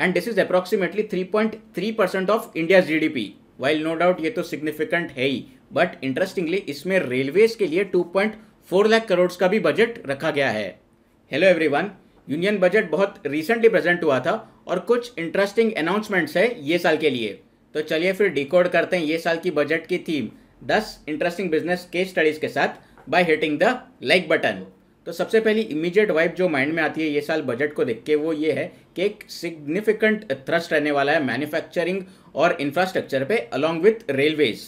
And this is three point three percent of India G D P while no doubt ये तो significant है ही but interestingly इसमें railways के लिए two point four lakh crore का भी बजट रखा गया है हेलो वन यूनियन बजट बहुत रिसेंटली प्रेजेंट हुआ था और कुछ इंटरेस्टिंग अनाउंसमेंट्स है ये साल के लिए तो चलिए फिर डिकोड करते हैं ये साल की बजट की थीम दस इंटरेस्टिंग बिजनेस केस स्टडीज के साथ by hitting the like button तो सबसे पहली इमीडिएट वाइब जो माइंड में आती है ये साल बजट को देख के वो ये है कि एक सिग्निफिकेंट थ्रस्ट रहने वाला है मैन्युफैक्चरिंग और इंफ्रास्ट्रक्चर पे along with railways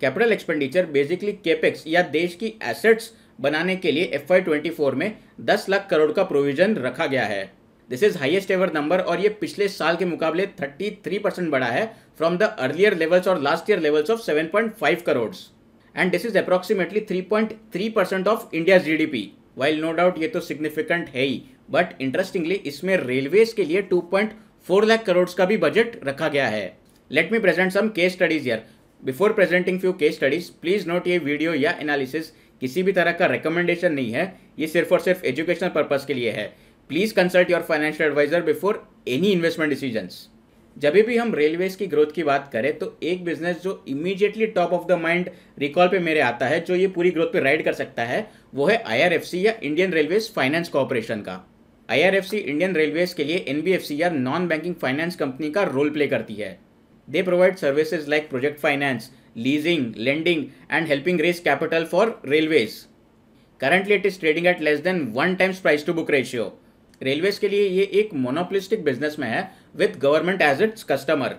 capital expenditure basically capex या देश की एसेट्स बनाने के लिए एफ आई ट्वेंटी फोर में दस लाख करोड़ का प्रोविजन रखा गया है this is highest ever number और ये पिछले साल के मुकाबले थर्टी थ्री परसेंट बढ़ा है फ्रॉम द अर्लियर लेवल्स और last year levels of seven point five crore and this is approximately three percent of India G D P while no doubt ये तो सिग्निफिकेंट है ही बट इंटरेस्टिंगली इसमें railways के लिए 2.4 लाख करोड़ का भी बजट रखा गया है let me present some case studies यार before presenting few case studies please note ये वीडियो या एनालिसिस किसी भी तरह का रिकमेंडेशन नहीं है ये सिर्फ और सिर्फ एजुकेशनल पर्पज के लिए है please consult your financial advisor before any investment decisions जब भी हम रेलवेज की ग्रोथ की बात करें तो एक बिजनेस जो immediately top of the mind recall पे मेरे आता है जो ये पूरी ग्रोथ पे राइड कर सकता है वो है आईआरएफसी या इंडियन रेलवेज फाइनेंस कॉरपोरेशन का आईआरएफसी इंडियन रेलवेज के लिए एनबीएफसी या नॉन बैंकिंग फाइनेंस कंपनी का रोल प्ले करती है they provide services like project finance leasing lending and helping raise capital for railways currently it is trading at less than one times price to book ratio railways के लिए ये एक monopolistic business में है with government as its customer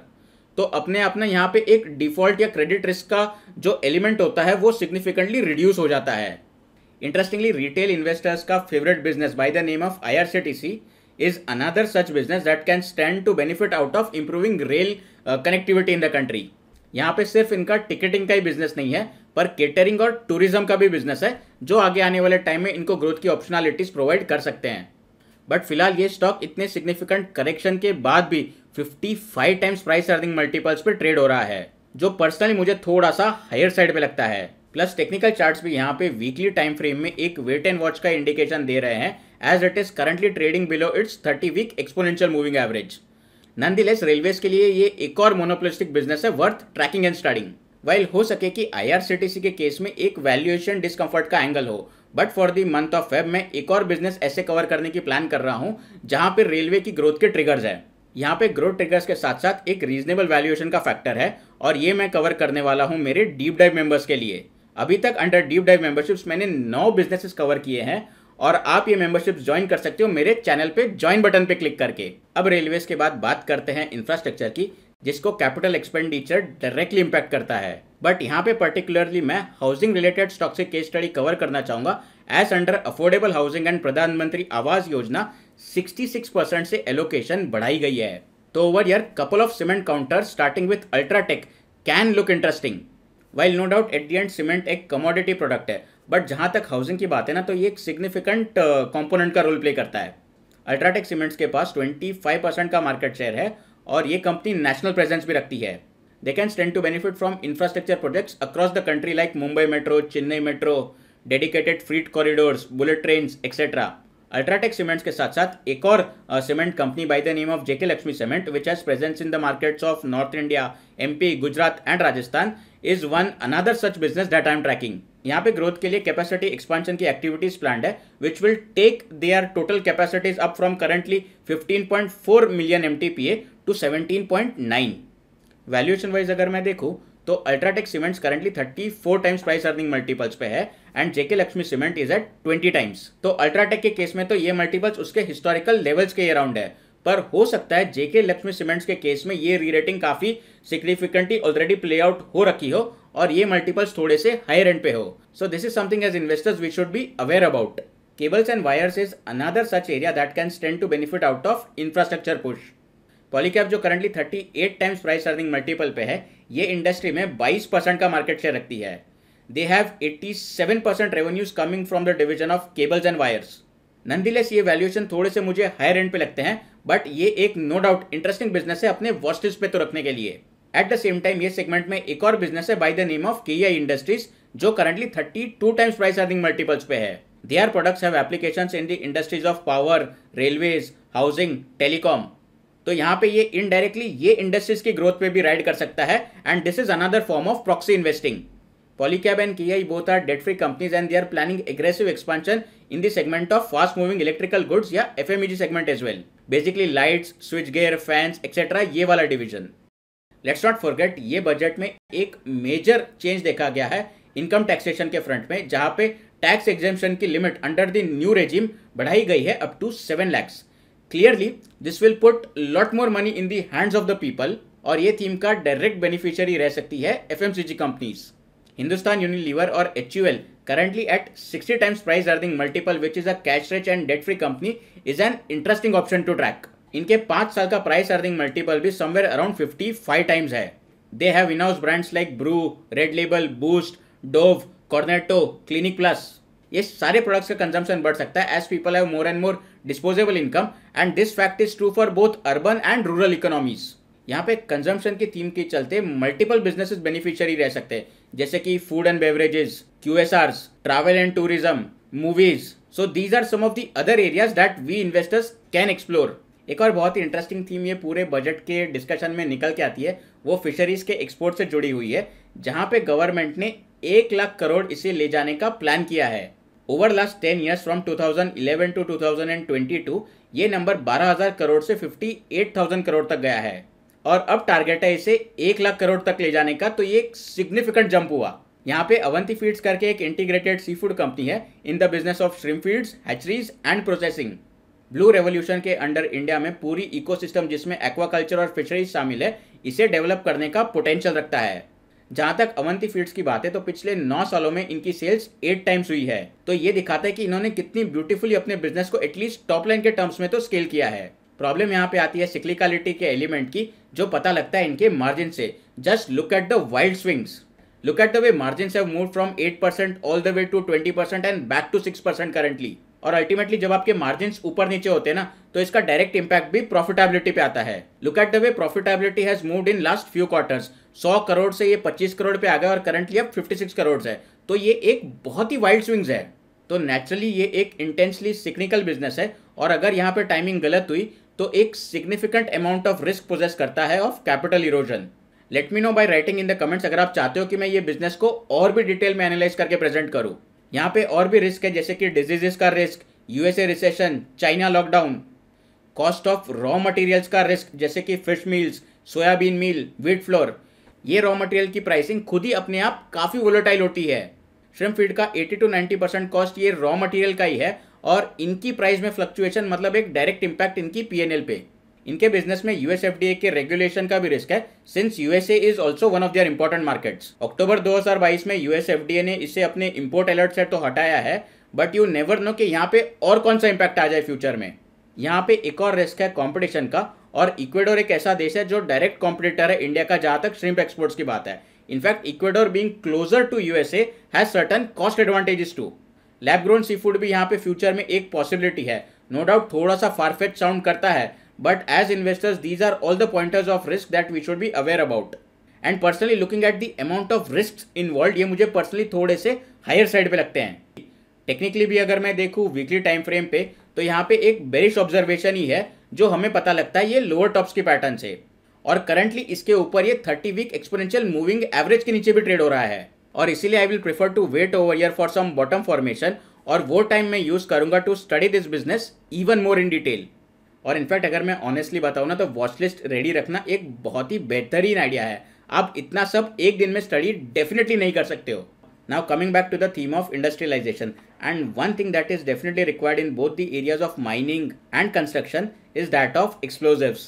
तो अपने आप ना यहाँ पे एक डिफॉल्ट या क्रेडिट रिस्क का जो एलिमेंट होता है वो सिग्निफिकेंटली रिड्यूस हो जाता है इंटरेस्टिंगली रिटेल इन्वेस्टर्स का favourite business by the name of I R C T C is another such business that can stand to benefit out of improving rail connectivity in the country यहाँ पे सिर्फ इनका ticketing का ही business नहीं है पर catering और tourism का भी बिजनेस है जो आगे आने वाले टाइम में इनको ग्रोथ की ऑप्शनलिटीज प्रोवाइड कर सकते हैं बट फिलहाल ये स्टॉक इतने सिग्निफिकेंट करेक्शन के बाद भी 55 टाइम्स प्राइस अर्निंग मल्टीपल्स पर ट्रेड हो रहा है जो पर्सनली मुझे थोड़ा सा हायर साइड पे लगता है प्लस टेक्निकल चार्ट्स भी यहाँ पे वीकली टाइम फ्रेम में एक वेट एंड वॉच का इंडिकेशन दे रहे हैं as it is currently trading below its thirty week exponential moving average nonetheless railways के लिए ये एक और मोनोपोलिस्टिक बिजनेस है worth tracking and starting while हो सके कि आई के केस में एक वैल्यूएशन डिस्कम्फर्ट का एंगल हो but for the month of Feb मैं एक और बिजनेस ऐसे कवर करने की प्लान कर रहा हूँ जहाँ पर रेलवे की ग्रोथ के ट्रिगर्स है यहाँ पे ग्रोथ ट्रिगर्स के साथ साथ एक रीजनेबल वैल्यूएशन का फैक्टर है और ये मैं कवर करने वाला हूँ मेरे डीप डाइव मेंबर्स के लिए अभी तक अंडर डीप डाइव मेंबरशिप्स मैंने नौ बिजनेसेस कवर किए हैं और आप ये मेंबरशिप ज्वाइन कर सकते हो मेरे चैनल पे ज्वाइन बटन पे क्लिक करके अब रेलवेज के बाद बात करते हैं इंफ्रास्ट्रक्चर की जिसको कैपिटल एक्सपेंडिचर डायरेक्टली इंपैक्ट करता है बट यहाँ पे पर्टिकुलरली मैं हाउसिंग रिलेटेड स्टॉक से केस स्टडी कवर करना चाहूंगा as under affordable housing and Pradhan Mantri Awas योजना 66 परसेंट से एलोकेशन बढ़ाई गई है तो over year couple of cement counter starting with UltraTech can look interesting while no doubt at the end cement एक कमोडिटी प्रोडक्ट है बट जहां तक हाउसिंग की बात है ना तो ये एक सिग्निफिकेंट कॉम्पोनेंट uh, का रोल प्ले करता है अल्ट्राटेक सीमेंट्स के पास 25 परसेंट का मार्केट शेयर है और ये कंपनी नेशनल प्रेजेंस भी रखती है they can stand to benefit from infrastructure projects across the country like Mumbai metro Chennai metro dedicated freight corridors bullet train etcetera UltraTech Cements के साथ साथ एक और cement company by the name of JK Lakshmi Cement which has presence in the markets of north India MP Gujarat and Rajasthan is one another such business that I am tracking यहाँ पे growth के लिए capacity expansion की activities plan है which will take their total capacities up from currently four million M T P A to seventeen point nine valuation wise अगर मैं देखूँ तो UltraTech Cements currently four times price earning multiples पे है and JK Lakshmi cement is at twenty times तो UltraTech के case में तो ये मल्टीपल्स उसके हिस्टोरिकल लेवल्स के अराउंड है पर हो सकता है जेके लक्ष्मी सीमेंट्स के केस में ये री रेटिंग काफ़ी सिग्निफिकेंटली ऑलरेडी प्ले आउट हो रखी हो और ये मल्टीपल्स थोड़े से हाई रेंट पे हो so this is something as investors we should be aware about cables and wires is another such area that can stand to benefit out of infrastructure push Polycab जो currently 38 times price earning multiple पे है ये industry में 22 percent का market share रखती है they have 87 percent revenues coming from the division of cables and wires nonetheless ये valuation थोड़े से मुझे हायर एंड पे लगते हैं बट ये एक नो डाउट इंटरेस्टिंग बिजनेस है अपने वॉस्टिस पे तो रखने के लिए एट द सेम टाइम ये सेगमेंट में एक और बिजनेस है by the name of K Industries जो currently 32 times price earning multiples पे है they are products have applications in the industries of power railways housing telecom तो यहां पे ये इनडायरेक्टली ये इंडस्ट्रीज की ग्रोथ पे भी राइड कर सकता है and this is another form of proxy investing Polycab and K I both are debt free companies and they are planning aggressive expansion in the segment of fast moving electrical goods या F segment as well basically lights switch gear fans etcetera ये वाला division let's not forget ये budget में एक major change देखा गया है income taxation के फ्रंट में जहां पे टैक्स एग्जेम्पन की limit under the new regime बढ़ाई गई है up to seven lakhs clearly this will put lot more money in the hands of the people और ये थीम का डायरेक्ट बेनिफिशियरी रह सकती है F M C G companies Hindustan Unilever और H currently at sixty times price earning multiple which is a cash rich and debt free company is an interesting option to track इनके पांच साल का price earning multiple भी somewhere around fifty five times है they have in-house brands like Bru Red Label Boost Dove Cornetto Clinic Plus ये सारे products का consumption बढ़ सकता है as people have more and more disposable income and this fact is true for both urban and rural economies यहाँ पे consumption की theme के चलते मल्टीपल बिजनेसेस बेनिफिशियरी रह सकते हैं जैसे कि food and beverages Q S travel and tourism movies so these are some of the other areas that we investors can explore एक और बहुत ही इंटरेस्टिंग थीम ये पूरे बजट के डिस्कशन में निकल के आती है वो फिशरीज के एक्सपोर्ट से जुड़ी हुई है जहां पे गवर्नमेंट ने एक लाख करोड़ इसे ले जाने का प्लान किया है over last ten years from 2011 to two thousand and twenty two ये नंबर बारह हजार करोड़ से फिफ्टी एट थाउजेंड करोड़ तक गया है और अब टारगेट है इसे एक लाख करोड़ तक ले जाने का तो ये एक सिग्निफिकेंट जंप हुआ यहाँ पे अवंती फीड्स करके एक इंटीग्रेटेड सी फूड कंपनी है in the business of shrimp feeds hatcheries and processing blue revolution के अंडर इंडिया में पूरी इकोसिस्टम जिसमें एक्वाकल्चर और फिशरीज शामिल है इसे डेवलप करने का पोटेंशियल रखता है जहां तक अवंती फीड्स की बात है तो पिछले नौ सालों में इनकी सेल्स एट टाइम्स हुई है तो ये दिखाता है कि इन्होंने कितनी ब्यूटीफुली अपने बिजनेस को एटलीस्ट टॉप लाइन के टर्म्स में तो स्केल किया है प्रॉब्लम यहाँ पे आती है सिक्लिकालिटी के एलिमेंट की जो पता लगता है इनके मार्जिन से just look at the wild swings look at the way margins have moved from 8% all the way to and back to six 6% और अल्टीमेटली जब आपके मार्जिन ऊपर नीचे होते ना तो इसका डायरेक्ट इंपैक्ट भी प्रॉफिटेबिलिटी पे आता है look at the way profitability has moved in last few quarters 100 crore से ये 25 करोड़ पे आ गया और करंटली अब 56 करोड़ है तो ये एक बहुत ही वाइल्ड स्विंग्स है तो नेचुरली ये एक इंटेंसली सिक्निकल बिजनेस है और अगर यहाँ पे टाइमिंग गलत हुई तो एक significant amount of risk poses करता है of capital erosion let me know by writing in the comments अगर आप चाहते हो कि मैं ये बिजनेस को और भी डिटेल में एनालाइज करके प्रेजेंट करूँ यहाँ पे और भी रिस्क है जैसे कि डिजीजेस का risk USA recession China lockdown cost of raw materials का रिस्क जैसे कि fish meals soybean meal wheat flour ये रॉ मटेरियल की प्राइसिंग खुद ही अपने आप काफ़ी वोलेटाइल होती है श्रिम फीड का 80 टू 90 परसेंट कॉस्ट ये रॉ मटेरियल का ही है और इनकी प्राइस में फ्लक्चुएशन मतलब एक डायरेक्ट इम्पैक्ट इनकी पीएनएल पे इनके बिजनेस में यूएस के रेगुलेशन का भी रिस्क है since USA is also one of their important markets October 2022 में यूएस एफडीए ने इसे अपने इम्पोर्ट अलर्ट से तो हटाया है बट यू नेवर नो कि यहाँ पे और कौन सा इम्पैक्ट आ जाए फ्यूचर में यहाँ पे एक और रिस्क है कॉम्पिटिशन का और इक्वेडोर एक ऐसा देश है जो डायरेक्ट कॉम्पिटिटर है इंडिया का जहां तक श्रिम्प एक्सपोर्ट्स की बात है in fact Ecuador being closer to USA has certain cost advantages to lab grown seafood भी यहाँ पे फ्यूचर में एक पॉसिबिलिटी है नो no डाउट थोड़ा सा फारफेट साउंड करता है But as investors, these are all the pointers of risk that we should be aware about. And personally looking at the amount of risk involve ये मुझे personally थोड़े से higher side पे लगते हैं टेक्निकली भी अगर मैं देखूँ वीकली टाइम फ्रेम पे तो यहाँ पे एक बेरिश ऑब्जर्वेशन ही है जो हमें पता लगता है ये लोअर टॉप्स की पैटर्न से और करंटली इसके ऊपर ये thirty week exponential moving average के नीचे भी ट्रेड हो रहा है और इसीलिए I will prefer to wait over year for some bottom formation और वो टाइम मैं यूज करूंगा to study this business even more in detail और इनफैक्ट अगर मैं ऑनेस्टली बताऊँ ना तो वॉच लिस्ट रेडी रखना एक बहुत ही बेहतरीन आइडिया है आप इतना सब एक दिन में स्टडी डेफिनेटली नहीं कर सकते हो now coming back to the theme of industrialization and one thing that is definitely required in both the areas of mining and construction is that of explosives.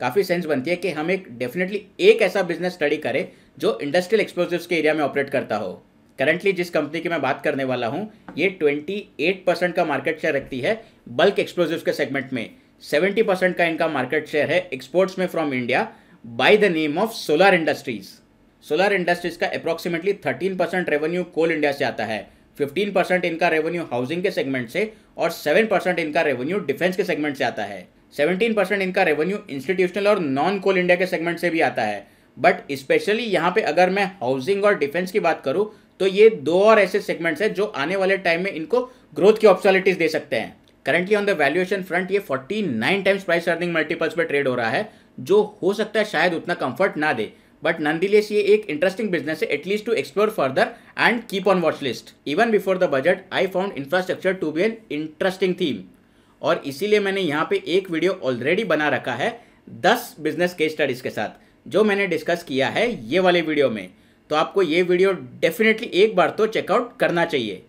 काफ़ी सेंस बनती है कि हम एक डेफिनेटली एक ऐसा बिजनेस स्टडी करें जो इंडस्ट्रियल एक्सप्लोजिवस के एरिया में ऑपरेट करता हो करंटली जिस कंपनी की मैं बात करने वाला हूँ ये 28 परसेंट का मार्केट शेयर रखती है बल्क एक्सप्लोजिव के सेगमेंट में सेवेंटी परसेंट का इनका मार्केट शेयर है एक्सपोर्ट्स में from India by the name of Solar Industries Solar Industries का approximately thirteen percent revenue Coal India से आता है फिफ्टीन परसेंट इनका रेवेन्यू हाउसिंग के सेगमेंट से और सेवन परसेंट इनका रेवेन्यू डिफेंस के सेगमेंट से आता है सेवेंटीन परसेंट इनका रेवेन्यू इंस्टीट्यूशनल और नॉन कोल इंडिया के सेगमेंट से भी आता है बट स्पेशली यहाँ पे अगर मैं हाउसिंग और डिफेंस की बात करूँ तो ये दो और ऐसे सेगमेंट्स हैं जो आने वाले टाइम में इनको ग्रोथ की ऑप्शनिटीज दे सकते हैं currently on the valuation front ये 49 टाइम्स प्राइस अर्निंग मल्टीपल्स पर ट्रेड हो रहा है जो हो सकता है शायद उतना कंफर्ट ना दे बट नंदीलेस ये एक इंटरेस्टिंग बिजनेस है at least to explore further and keep on watch list even before the budget I found infrastructure to be an interesting theme और इसीलिए मैंने यहाँ पे एक वीडियो ऑलरेडी बना रखा है दस बिजनेस केस स्टडीज के साथ जो मैंने डिस्कस किया है ये वाले वीडियो में तो आपको ये वीडियो डेफिनेटली एक बार तो चेकआउट करना चाहिए